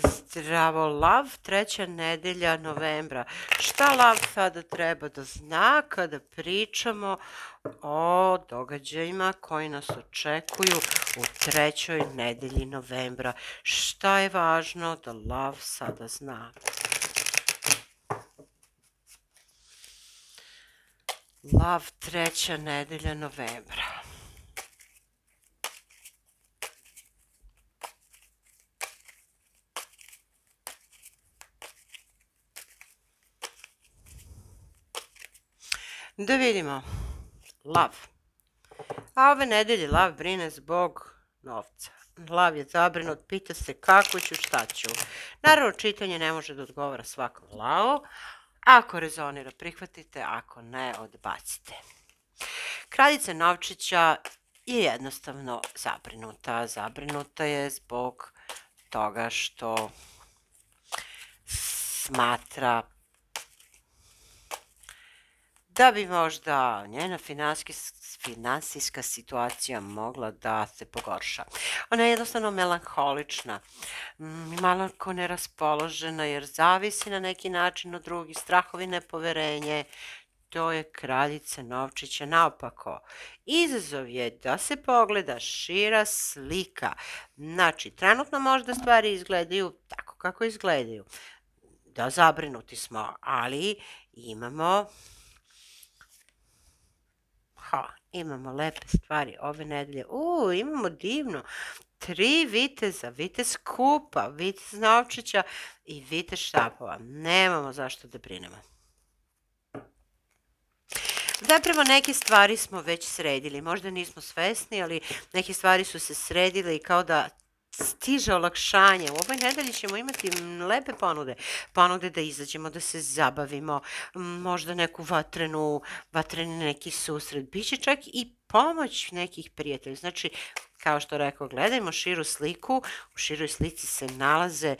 Zdravo lav, treća nedelja novembra. Šta lav sada treba da zna kada pričamo o događajima koji nas očekuju u trećoj nedelji novembra? Šta je važno da lav sada zna? Lav treća nedelja novembra. Da vidimo. Lav. A ove nedelje Lav brine zbog novca. Lav je zabrinut, pita se kako ću, šta ću. Naravno, čitanje ne može da odgovara svakom Lavu. Ako rezonira, prihvatite, ako ne, odbacite. Kraljica Novčića je jednostavno zabrinuta. Zabrinuta je zbog toga što smatra da bi možda njena finansijska situacija mogla da se pogorša. Ona je jednostavno melankolična, malako neraspoložena jer zavisi na neki način od drugih, strahovi nepoverenje, to je kraljica Novčića naopako. Izazov je da se pogleda šira slika. Znači, trenutno možda stvari izgledaju tako kako izgledaju. Da, zabrinuti smo, ali imamo Ha, imamo lepe stvari ove nedelje. U, imamo divno. Tri viteza, vitez kupa, vitez novčića i vitez štapova. Nemamo zašto da brinemo. Zapravo neke stvari smo već sredili, možda nismo svesni, ali neke stvari su se sredile i kao da stiže olakšanje. U ovoj nedelji ćemo imati lepe ponude. Ponude da izađemo, da se zabavimo, možda neku vatrenu, vatreni neki susret. Biće čak i pomoć nekih prijatelja. Znači, kao što rekao, gledajmo širu sliku. U široj slici se nalaze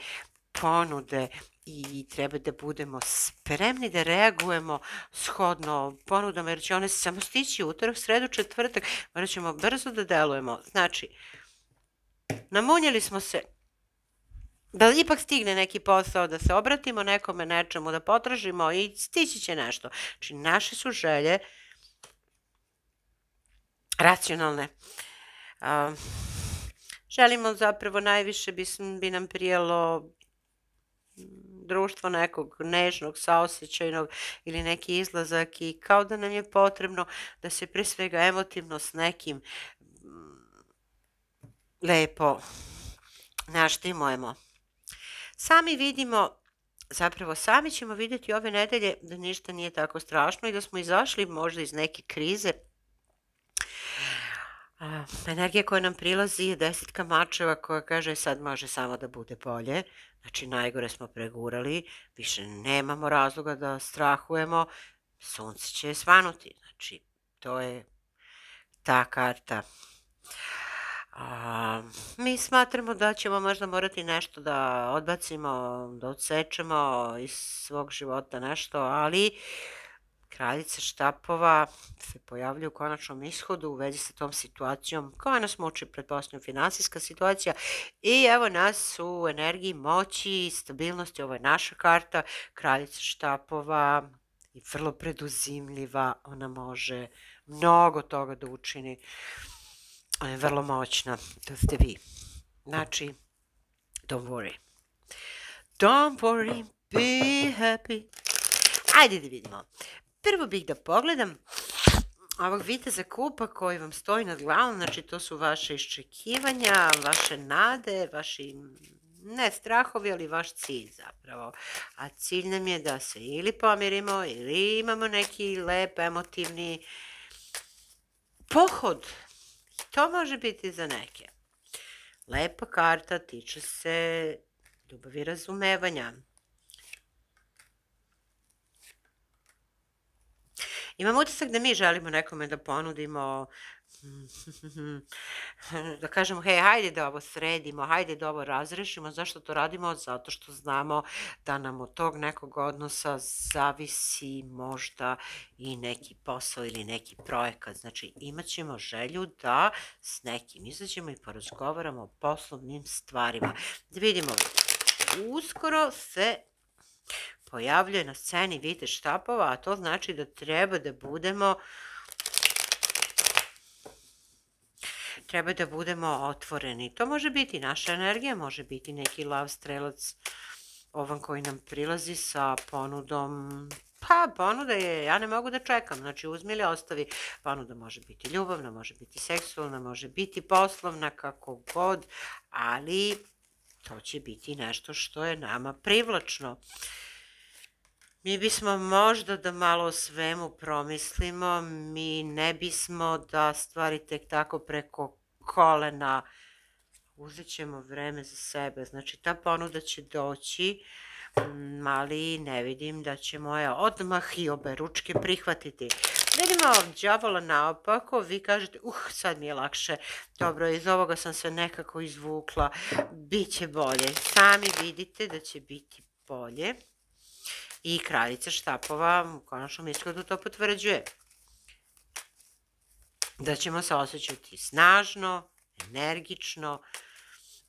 ponude i treba da budemo spremni da reagujemo shodno ponudama, jer će one samo stići utorak, sredu, četvrtak, morat ćemo brzo da delujemo. Znači, Namunjili smo se da ipak stigne neki posao, da se obratimo nekome, nečemu, da potražimo i stići će nešto. Znači, naše su želje racionalne. Uh, želimo zapravo najviše bi, bi nam prijelo društvo nekog nežnog, saosećajnog ili neki izlazak i kao da nam je potrebno da se pre svega emotivno s nekim lepo naštimujemo. Sami vidimo, zapravo sami ćemo vidjeti ove nedelje da ništa nije tako strašno i da smo izašli možda iz neke krize. Energija koja nam prilazi je desetka mačeva koja kaže sad može samo da bude bolje. Znači najgore smo pregurali, više nemamo razloga da strahujemo, sunce će svanuti. Znači to je ta karta. A, mi smatramo da ćemo možda morati nešto da odbacimo, da odsečemo iz svog života nešto, ali kraljica štapova se pojavlja u konačnom ishodu u vezi sa tom situacijom koja nas muči, pretpostavljam, finansijska situacija i evo nas u energiji moći i stabilnosti, ovo je naša karta, kraljica štapova i vrlo preduzimljiva, ona može mnogo toga da učini. Uh, ona je vrlo moćna, to ste vi. Znači, don't worry. Don't worry, be happy. Ajde da vidimo. Prvo bih da pogledam ovog viteza kupa koji vam stoji nad glavom, znači to su vaše iščekivanja, vaše nade, vaši ne strahovi, ali vaš cilj zapravo. A cilj nam je da se ili pomirimo ili imamo neki lep emotivni pohod To može biti za neke. Lepa karta tiče se ljubavi razumevanja. Imam utisak da mi želimo nekome da ponudimo da kažemo, hej, hajde da ovo sredimo, hajde da ovo razrešimo, zašto to radimo? Zato što znamo da nam od tog nekog odnosa zavisi možda i neki posao ili neki projekat. Znači, imat ćemo želju da s nekim izađemo i porazgovaramo o poslovnim stvarima. Da vidimo, uskoro se pojavljuje na sceni Vite Štapova, a to znači da treba da budemo uh, treba da budemo otvoreni. To može biti naša energija, može biti neki lav strelac ovan koji nam prilazi sa ponudom Pa, ponuda je, ja ne mogu da čekam, znači uzmi ili ostavi. Ponuda može biti ljubavna, može biti seksualna, može biti poslovna, kako god, ali to će biti nešto što je nama privlačno. Mi bismo možda da malo o svemu promislimo, mi ne bismo da stvari tek tako preko kolena, uzet ćemo vreme za sebe. Znači, ta ponuda će doći, mali mm, ne vidim da će moja odmah i obe ručke prihvatiti. Vidimo džavola naopako, vi kažete, uh, sad mi je lakše, dobro, iz ovoga sam se nekako izvukla, Biće bolje. Sami vidite da će biti bolje i kraljica štapova konačno mi ishodu to potvrđuje da ćemo se osjećati snažno, energično,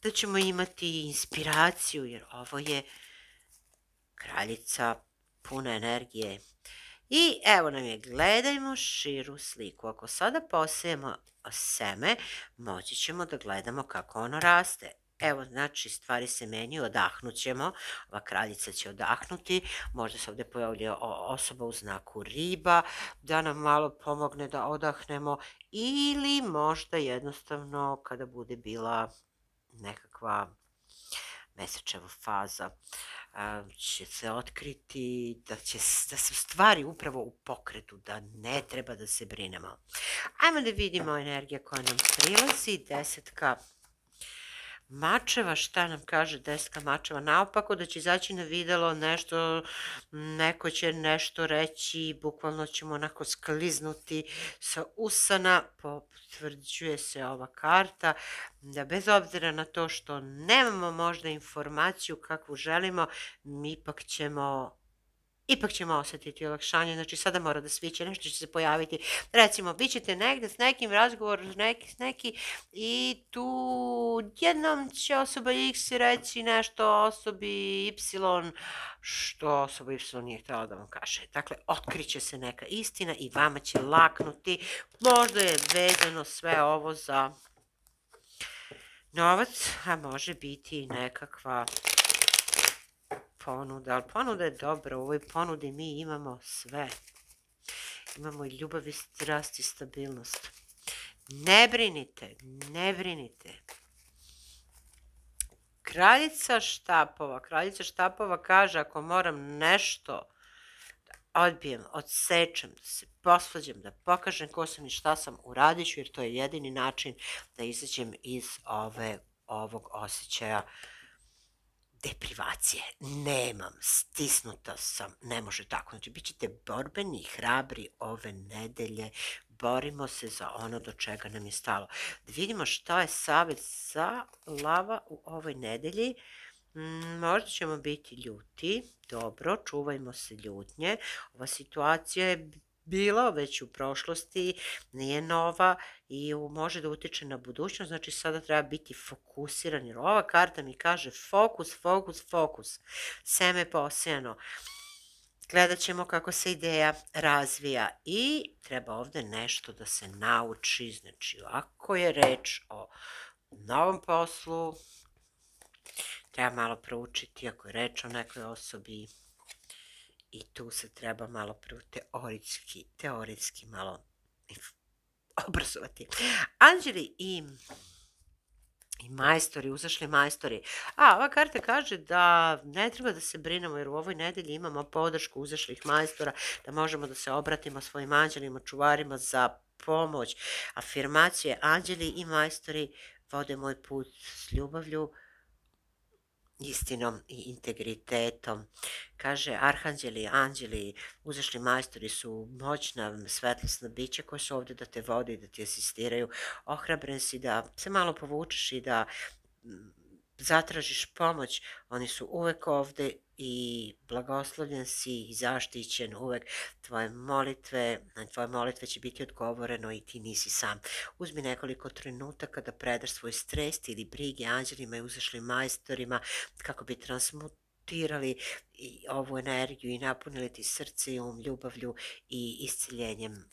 da ćemo imati inspiraciju, jer ovo je kraljica puna energije. I evo nam je, gledajmo širu sliku. Ako sada posejemo seme, moći ćemo da gledamo kako ono raste. Evo, znači, stvari se menjaju, odahnut ćemo, ova kraljica će odahnuti, možda se ovde pojavlja osoba u znaku riba, da nam malo pomogne da odahnemo, ili možda jednostavno kada bude bila nekakva mesečeva faza će se otkriti da će da se stvari upravo u pokretu, da ne treba da se brinemo. Ajmo da vidimo da. energija koja nam prilazi, desetka Mačeva, šta nam kaže deska Mačeva? Naopako da će izaći na videlo nešto, neko će nešto reći, bukvalno ćemo onako skliznuti sa usana, potvrđuje se ova karta, da bez obzira na to što nemamo možda informaciju kakvu želimo, mi ipak ćemo ipak ćemo osjetiti olakšanje, znači sada mora da sviće, nešto će se pojaviti. Recimo, vi ćete negde s nekim razgovor, s neki, s neki i tu jednom će osoba X reći nešto osobi Y, što osoba Y nije htjela da vam kaže. Dakle, otkriće se neka istina i vama će laknuti. Možda je vezano sve ovo za novac, a može biti i nekakva ponuda, ali ponuda je dobra, u ovoj ponudi mi imamo sve. Imamo i ljubav i strast i stabilnost. Ne brinite, ne brinite. Kraljica štapova, kraljica štapova kaže ako moram nešto da odbijem, odsečem, da se posvađam, da pokažem ko sam i šta sam, uradiću jer to je jedini način da izađem iz ove, ovog osjećaja kraljica deprivacije nemam, stisnuta sam, ne može tako. Znači, bit ćete borbeni i hrabri ove nedelje, borimo se za ono do čega nam je stalo. Da vidimo šta je savjet za lava u ovoj nedelji. Mm, možda ćemo biti ljuti, dobro, čuvajmo se ljutnje. Ova situacija je bila već u prošlosti, nije nova i može da utiče na budućnost, znači sada treba biti fokusiran, jer ova karta mi kaže fokus, fokus, fokus, seme posejano. Gledat ćemo kako se ideja razvija i treba ovde nešto da se nauči, znači ako je reč o novom poslu, treba malo proučiti ako je reč o nekoj osobi, i tu se treba malo prvo teorijski, teorijski malo obrazovati. Anđeli i i majstori, uzašli majstori. A, ova karta kaže da ne treba da se brinemo jer u ovoj nedelji imamo podršku uzašlih majstora, da možemo da se obratimo svojim anđelima, čuvarima za pomoć. Afirmacije, anđeli i majstori vode moj put s ljubavlju, istinom i integritetom. Kaže, arhanđeli i anđeli, uzešli majstori su moćna svetlosna bića koja su ovde da te vode i da ti asistiraju. Ohrabren si da se malo povučeš i da zatražiš pomoć, oni su uvek ovde i blagoslovljen si i zaštićen uvek. Tvoje molitve, na tvoje molitve će biti odgovoreno i ti nisi sam. Uzmi nekoliko trenutaka da predaš svoj stres ili brige anđelima i uzašli majstorima kako bi transmut mutirali i ovu energiju i napunili ti srce i um ljubavlju i isciljenjem